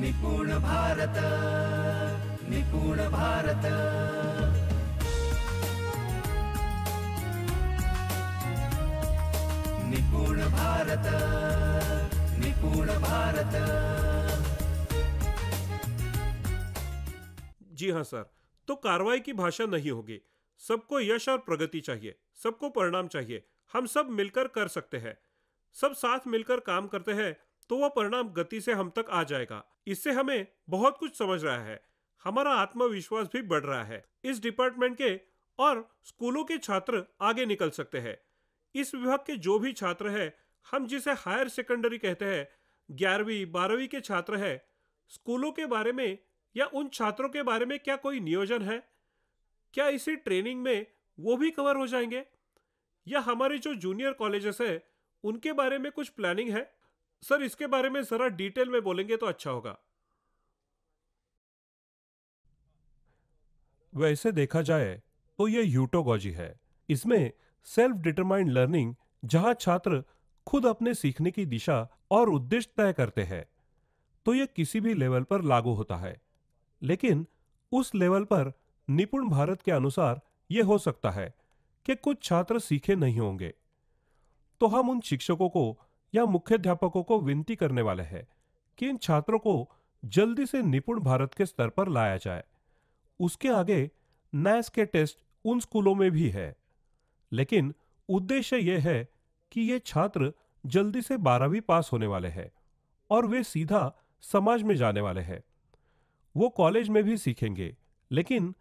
निपुण भारत निपुण भारत निपुण भारत निपुण भारत जी हाँ सर तो कार्रवाई की भाषा नहीं होगी सबको यश और प्रगति चाहिए सबको परिणाम चाहिए हम सब मिलकर कर सकते हैं सब साथ मिलकर काम करते हैं तो वह परिणाम गति से हम तक आ जाएगा इससे हमें बहुत कुछ समझ रहा है हमारा आत्मविश्वास भी बढ़ रहा है इस डिपार्टमेंट के और स्कूलों के छात्र आगे निकल सकते हैं इस विभाग के जो भी छात्र है हम जिसे हायर सेकेंडरी कहते हैं ग्यारहवीं बारहवीं के छात्र है स्कूलों के बारे में या उन छात्रों के बारे में क्या कोई नियोजन है क्या इसी ट्रेनिंग में वो भी कवर हो जाएंगे या हमारे जो जूनियर कॉलेजेस हैं उनके बारे में कुछ प्लानिंग है सर इसके बारे में जरा डिटेल में बोलेंगे तो अच्छा होगा वैसे देखा जाए तो यह यूटोगॉजी है इसमें सेल्फ डिटरमाइंड लर्निंग जहां छात्र खुद अपने सीखने की दिशा और उद्देश्य तय करते हैं तो यह किसी भी लेवल पर लागू होता है लेकिन उस लेवल पर निपुण भारत के अनुसार यह हो सकता है कि कुछ छात्र सीखे नहीं होंगे तो हम उन शिक्षकों को या मुख्याध्यापकों को विनती करने वाले हैं कि इन छात्रों को जल्दी से निपुण भारत के स्तर पर लाया जाए उसके आगे नैस के टेस्ट उन स्कूलों में भी है लेकिन उद्देश्य यह है कि ये छात्र जल्दी से बारहवीं पास होने वाले हैं और वे सीधा समाज में जाने वाले हैं वो कॉलेज में भी सीखेंगे लेकिन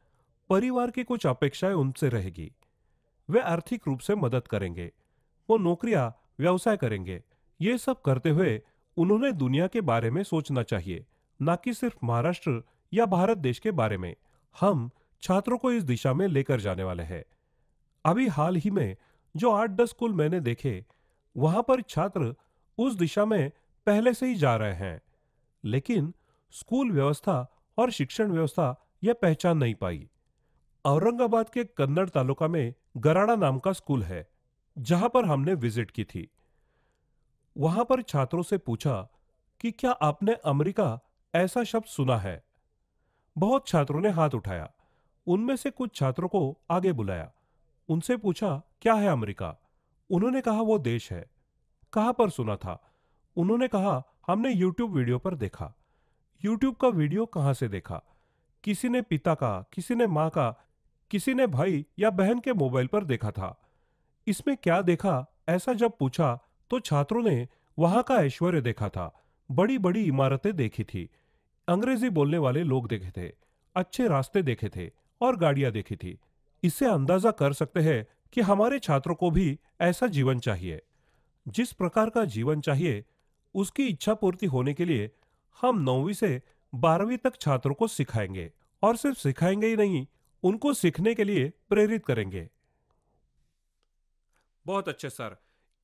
परिवार की कुछ अपेक्षाएं उनसे रहेगी वे आर्थिक रूप से मदद करेंगे वो नौकरियां व्यवसाय करेंगे ये सब करते हुए उन्होंने दुनिया के बारे में सोचना चाहिए न कि सिर्फ महाराष्ट्र या भारत देश के बारे में हम छात्रों को इस दिशा में लेकर जाने वाले हैं अभी हाल ही में जो आठ दस स्कूल मैंने देखे वहां पर छात्र उस दिशा में पहले से ही जा रहे हैं लेकिन स्कूल व्यवस्था और शिक्षण व्यवस्था यह पहचान नहीं पाई औरंगाबाद के कन्नड़ तालुका में गराड़ा नाम का स्कूल है जहां पर हमने विजिट की थी वहां पर छात्रों से पूछा कि क्या आपने अमेरिका ऐसा शब्द सुना है बहुत छात्रों ने हाथ उठाया उनमें से कुछ छात्रों को आगे बुलाया उनसे पूछा क्या है अमेरिका उन्होंने कहा वो देश है कहा पर सुना था उन्होंने कहा हमने यूट्यूब वीडियो पर देखा यूट्यूब का वीडियो कहाँ से देखा किसी ने पिता का किसी ने माँ का किसी ने भाई या बहन के मोबाइल पर देखा था इसमें क्या देखा ऐसा जब पूछा तो छात्रों ने वहां का ऐश्वर्य देखा था बड़ी बड़ी इमारतें देखी थी अंग्रेजी बोलने वाले लोग देखे थे अच्छे रास्ते देखे थे और गाड़ियां देखी थी इससे अंदाजा कर सकते हैं कि हमारे छात्रों को भी ऐसा जीवन चाहिए जिस प्रकार का जीवन चाहिए उसकी इच्छा पूर्ति होने के लिए हम नौवीं से बारहवीं तक छात्रों को सिखाएंगे और सिर्फ सिखाएंगे ही नहीं उनको सीखने के लिए प्रेरित करेंगे बहुत अच्छे सर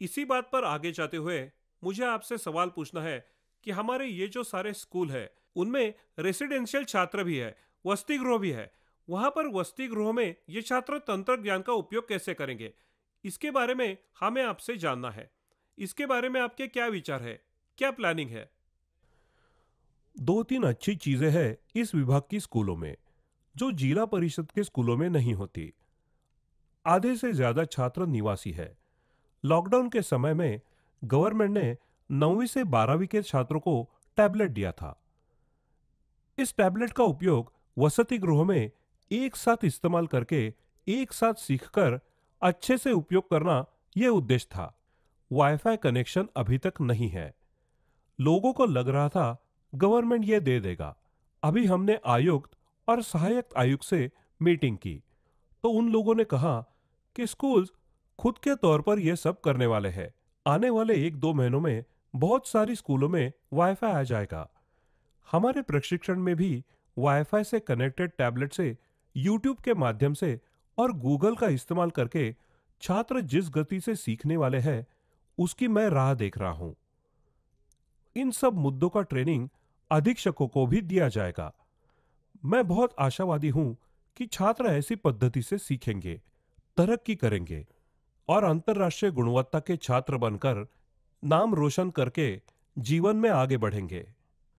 इसी बात पर आगे जाते हुए मुझे आपसे सवाल पूछना है कि हमारे ये जो सारे स्कूल है उनमें रेसिडेंशियल छात्र भी है वस्ती गृह भी है वहाँ पर वस्ती गृह में ये छात्र तंत्र ज्ञान का उपयोग कैसे करेंगे इसके बारे में हमें आपसे जानना है इसके बारे में आपके क्या विचार है क्या प्लानिंग है दो तीन अच्छी चीजें हैं इस विभाग की स्कूलों में जो जिला परिषद के स्कूलों में नहीं होती आधे से ज्यादा छात्र निवासी है लॉकडाउन के समय में गवर्नमेंट ने नौवीं से बारहवीं के छात्रों को टैबलेट दिया था इस टैबलेट का उपयोग वसति गृह में एक साथ इस्तेमाल करके एक साथ सीखकर अच्छे से उपयोग करना यह उद्देश्य था वाईफाई कनेक्शन अभी तक नहीं है लोगों को लग रहा था गवर्नमेंट यह दे देगा अभी हमने आयुक्त और सहायक आयुक्त से मीटिंग की तो उन लोगों ने कहा कि स्कूल्स खुद के तौर पर यह सब करने वाले हैं आने वाले एक दो महीनों में बहुत सारी स्कूलों में वाईफाई आ जाएगा हमारे प्रशिक्षण में भी वाईफाई से कनेक्टेड टैबलेट से यूट्यूब के माध्यम से और गूगल का इस्तेमाल करके छात्र जिस गति से सीखने वाले हैं उसकी मैं राह देख रहा हूं इन सब मुद्दों का ट्रेनिंग अधीक्षकों को भी दिया जाएगा मैं बहुत आशावादी हूं कि छात्र ऐसी पद्धति से सीखेंगे तरक्की करेंगे और अंतर्राष्ट्रीय गुणवत्ता के छात्र बनकर नाम रोशन करके जीवन में आगे बढ़ेंगे